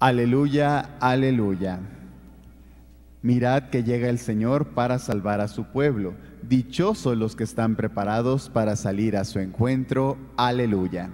Aleluya, aleluya. Mirad que llega el Señor para salvar a su pueblo. Dichosos los que están preparados para salir a su encuentro. Aleluya.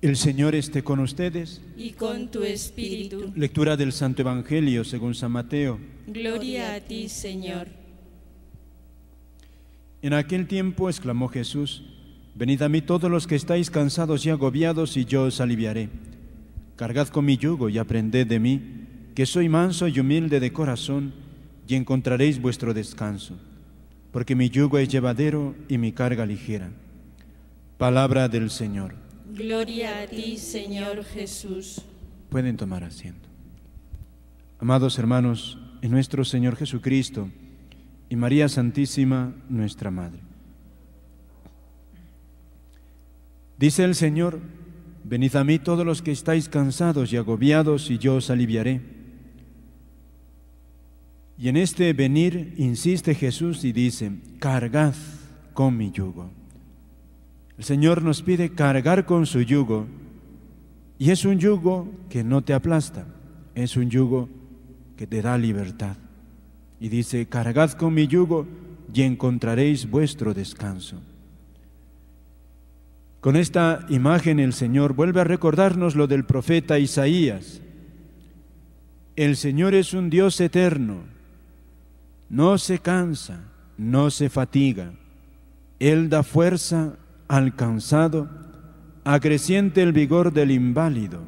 El Señor esté con ustedes. Y con tu espíritu. Lectura del Santo Evangelio según San Mateo. Gloria a ti, Señor. En aquel tiempo exclamó Jesús, Venid a mí todos los que estáis cansados y agobiados, y yo os aliviaré. Cargad con mi yugo y aprended de mí, que soy manso y humilde de corazón, y encontraréis vuestro descanso, porque mi yugo es llevadero y mi carga ligera. Palabra del Señor. Gloria a ti, Señor Jesús. Pueden tomar asiento. Amados hermanos, en nuestro Señor Jesucristo, y María Santísima, nuestra Madre. Dice el Señor, venid a mí todos los que estáis cansados y agobiados, y yo os aliviaré. Y en este venir insiste Jesús y dice, cargad con mi yugo. El Señor nos pide cargar con su yugo, y es un yugo que no te aplasta, es un yugo que te da libertad. Y dice, cargad con mi yugo y encontraréis vuestro descanso. Con esta imagen el Señor vuelve a recordarnos lo del profeta Isaías. El Señor es un Dios eterno, no se cansa, no se fatiga. Él da fuerza al cansado, acreciente el vigor del inválido.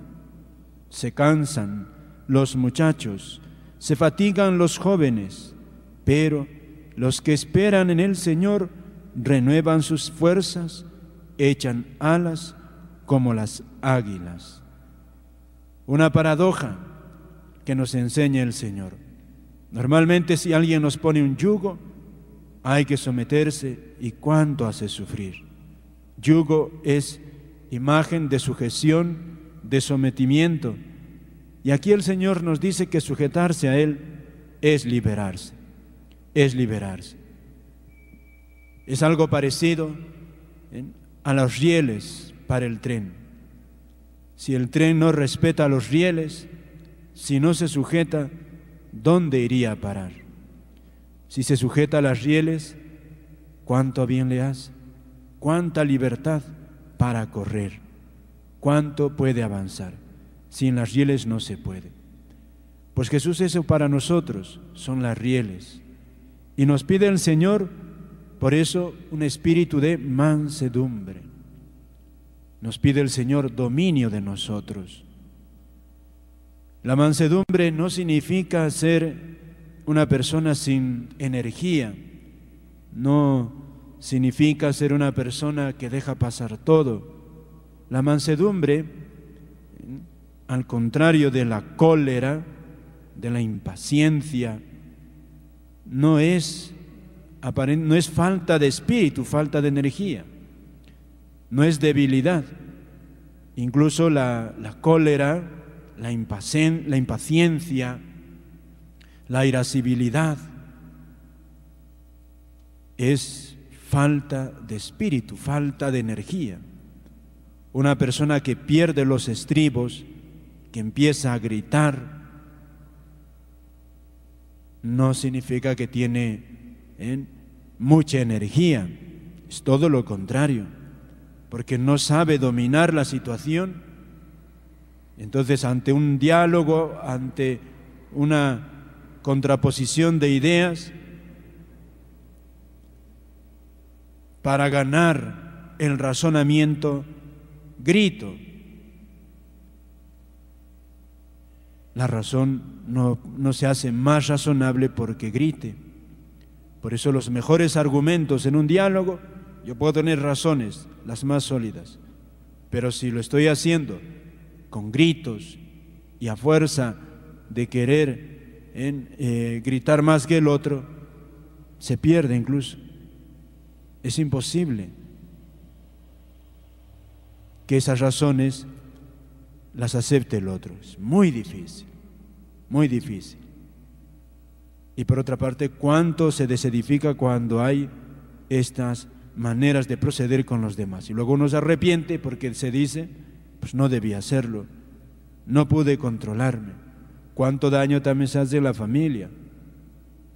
Se cansan los muchachos, se fatigan los jóvenes, pero los que esperan en el Señor renuevan sus fuerzas, echan alas como las águilas. Una paradoja que nos enseña el Señor. Normalmente si alguien nos pone un yugo, hay que someterse y cuánto hace sufrir. Yugo es imagen de sujeción, de sometimiento, y aquí el Señor nos dice que sujetarse a Él es liberarse, es liberarse. Es algo parecido ¿eh? a los rieles para el tren. Si el tren no respeta los rieles, si no se sujeta, ¿dónde iría a parar? Si se sujeta a las rieles, ¿cuánto bien le hace? ¿Cuánta libertad para correr? ¿Cuánto puede avanzar? Sin las rieles no se puede. Pues Jesús eso para nosotros son las rieles. Y nos pide el Señor, por eso, un espíritu de mansedumbre. Nos pide el Señor dominio de nosotros. La mansedumbre no significa ser una persona sin energía, no significa ser una persona que deja pasar todo. La mansedumbre al contrario de la cólera, de la impaciencia, no es, no es falta de espíritu, falta de energía, no es debilidad. Incluso la, cólera, la, la impaciencia, la irascibilidad es falta de espíritu, falta de energía. Una persona que pierde los estribos, que empieza a gritar, no significa que tiene ¿eh? mucha energía, es todo lo contrario, porque no sabe dominar la situación. Entonces, ante un diálogo, ante una contraposición de ideas, para ganar el razonamiento, grito, la razón no, se hace más razonable porque grite. Por eso los mejores argumentos en un diálogo, yo puedo tener razones, las más sólidas, pero si lo estoy haciendo con gritos y a fuerza de querer eh, gritar más que el otro, se pierde incluso. Es imposible que esas razones las acepte el otro. Es muy difícil, muy difícil. Y por otra parte, cuánto se desedifica cuando hay estas maneras de proceder con los demás. Y luego uno se arrepiente porque se dice, pues no debía hacerlo, no pude controlarme. Cuánto daño también se hace a la familia,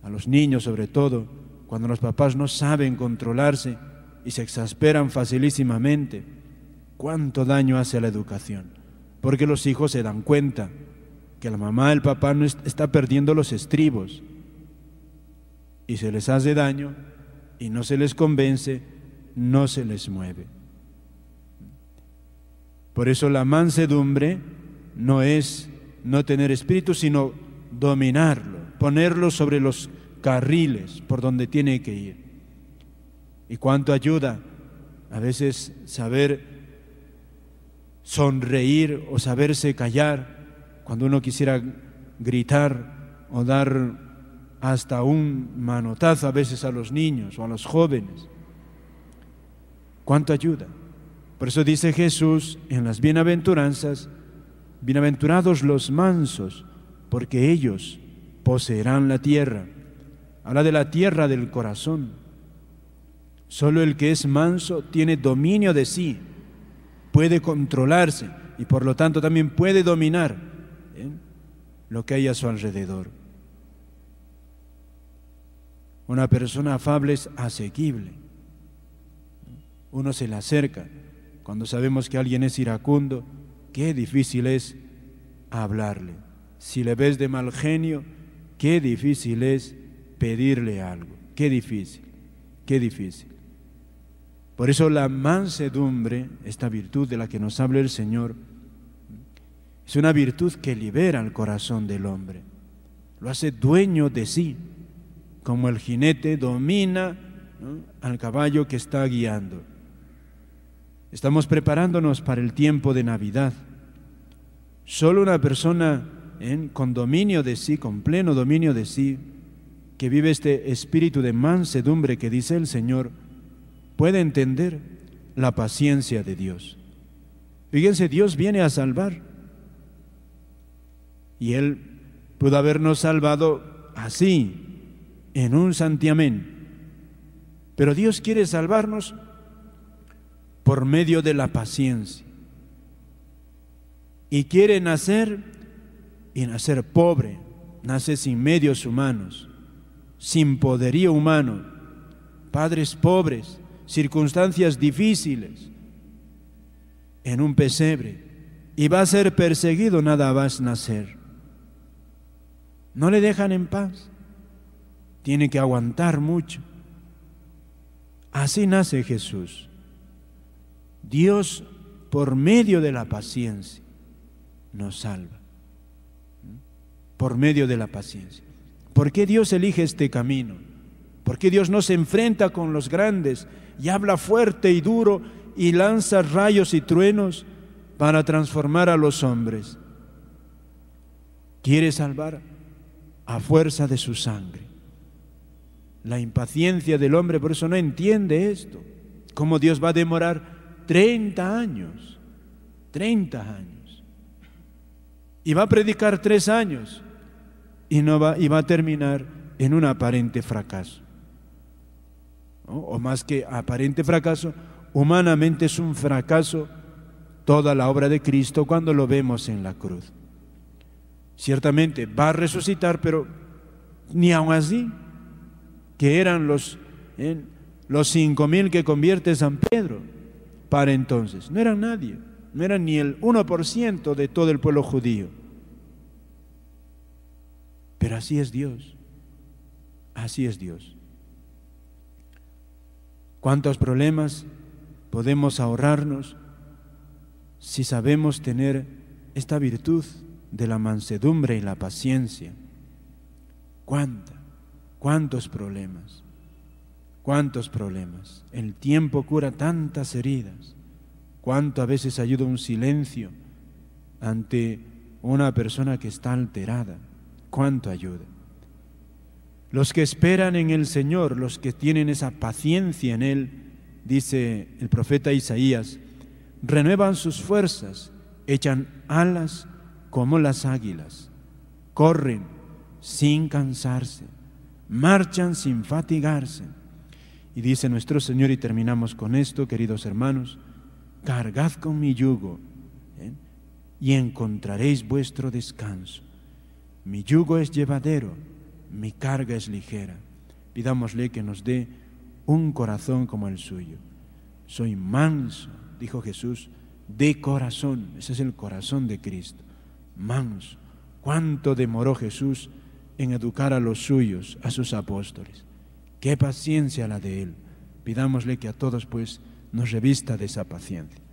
a los niños sobre todo, cuando los papás no saben controlarse y se exasperan facilísimamente. Cuánto daño hace a la educación porque los hijos se dan cuenta que la mamá, el papá no está perdiendo los estribos y se les hace daño y no se les convence, no se les mueve. Por eso la mansedumbre no es no tener espíritu, sino dominarlo, ponerlo sobre los carriles por donde tiene que ir. ¿Y cuánto ayuda a veces saber sonreír o saberse callar, cuando uno quisiera gritar o dar hasta un manotazo a veces a los niños o a los jóvenes. ¿Cuánto ayuda? Por eso dice Jesús en las bienaventuranzas, bienaventurados los mansos, porque ellos poseerán la tierra. Habla de la tierra del corazón. Solo el que es manso tiene dominio de sí puede controlarse y por lo tanto también puede dominar lo que hay a su alrededor. Una persona afable es asequible. Uno se le acerca. Cuando sabemos que alguien es iracundo, qué difícil es hablarle. Si le ves de mal genio, qué difícil es pedirle algo. Qué difícil, qué difícil. Por eso la mansedumbre, esta virtud de la que nos habla el Señor, es una virtud que libera el corazón del hombre, lo hace dueño de sí, como el jinete domina al caballo que está guiando. Estamos preparándonos para el tiempo de Navidad. Solo una persona ¿eh? con dominio de sí, con pleno dominio de sí, que vive este espíritu de mansedumbre que dice el Señor, puede entender la paciencia de Dios. Fíjense, Dios viene a salvar. Y Él pudo habernos salvado así, en un santiamén. Pero Dios quiere salvarnos por medio de la paciencia. Y quiere nacer y nacer pobre, nace sin medios humanos, sin poderío humano, padres pobres, circunstancias difíciles, en un pesebre, y va a ser perseguido, nada vas a nacer. No le dejan en paz, tiene que aguantar mucho. Así nace Jesús. Dios, por medio de la paciencia, nos salva. Por medio de la paciencia. ¿Por qué Dios elige este camino? qué Dios no se enfrenta con los grandes y habla fuerte y duro y lanza rayos y truenos para transformar a los hombres. Quiere salvar a fuerza de su sangre. La impaciencia del hombre, por eso no entiende esto. ¿Cómo Dios va a demorar 30 años? 30 años. Y va a predicar tres años y, no va, y va a terminar en un aparente fracaso o más que aparente fracaso, humanamente es un fracaso toda la obra de Cristo cuando lo vemos en la cruz. Ciertamente va a resucitar, pero ni aun así, que eran los, ¿eh? los cinco mil que convierte San Pedro para entonces. No eran nadie, no eran ni el 1% de todo el pueblo judío. Pero así es Dios, así es Dios. ¿Cuántos problemas podemos ahorrarnos si sabemos tener esta virtud de la mansedumbre y la paciencia? ¿Cuánta? ¿Cuántos problemas? ¿Cuántos problemas? El tiempo cura tantas heridas. ¿Cuánto a veces ayuda un silencio ante una persona que está alterada? ¿Cuánto ayuda? Los que esperan en el Señor, los que tienen esa paciencia en Él, dice el profeta Isaías, renuevan sus fuerzas, echan alas como las águilas, corren sin cansarse, marchan sin fatigarse. Y dice nuestro Señor, y terminamos con esto, queridos hermanos, cargad con mi yugo ¿eh? y encontraréis vuestro descanso. Mi yugo es llevadero mi carga es ligera. Pidámosle que nos dé un corazón como el suyo. Soy manso, dijo Jesús, de corazón. Ese es el corazón de Cristo. Manso. ¿Cuánto demoró Jesús en educar a los suyos, a sus apóstoles? Qué paciencia la de Él. Pidámosle que a todos pues nos revista de esa paciencia.